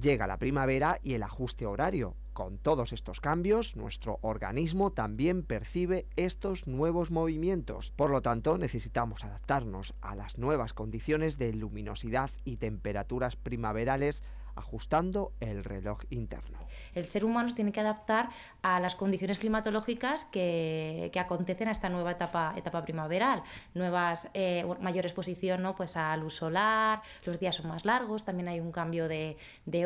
Llega la primavera y el ajuste horario. Con todos estos cambios, nuestro organismo también percibe estos nuevos movimientos. Por lo tanto, necesitamos adaptarnos a las nuevas condiciones de luminosidad y temperaturas primaverales ajustando el reloj interno. El ser humano tiene que adaptar a las condiciones climatológicas que, acontecen a esta nueva etapa, etapa primaveral, nuevas, eh, mayor exposición ¿no? pues a luz solar, los días son más largos, también hay un cambio de,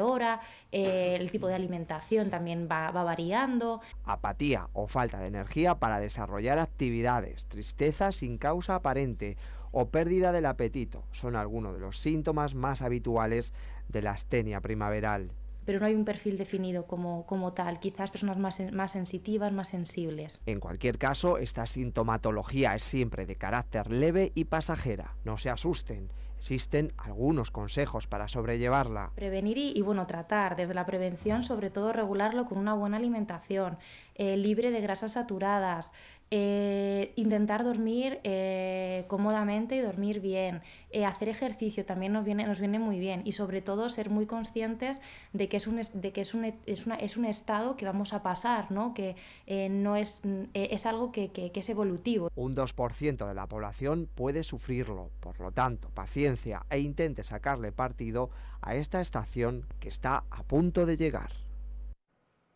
hora, eh, el tipo de alimentación también va variando. Apatía o falta de energía para desarrollar actividades, tristeza sin causa aparente, o pérdida del apetito son algunos de los síntomas más habituales de la astenia primaveral. Pero no hay un perfil definido como, tal, quizás personas más, más sensitivas, más sensibles. En cualquier caso, esta sintomatología es siempre de carácter leve y pasajera. No se asusten, existen algunos consejos para sobrellevarla. Prevenir y, bueno, tratar. Desde la prevención, sobre todo regularlo con una buena alimentación, eh, libre de grasas saturadas, eh, eh, intentar dormir eh, cómodamente y dormir bien. Eh, hacer ejercicio también nos viene, nos viene muy bien y sobre todo ser muy conscientes de que es un, estado que vamos a pasar, ¿no? que no es, algo que, que es evolutivo. Un 2% de la población puede sufrirlo, por lo tanto, paciencia e intente sacarle partido a esta estación que está a punto de llegar.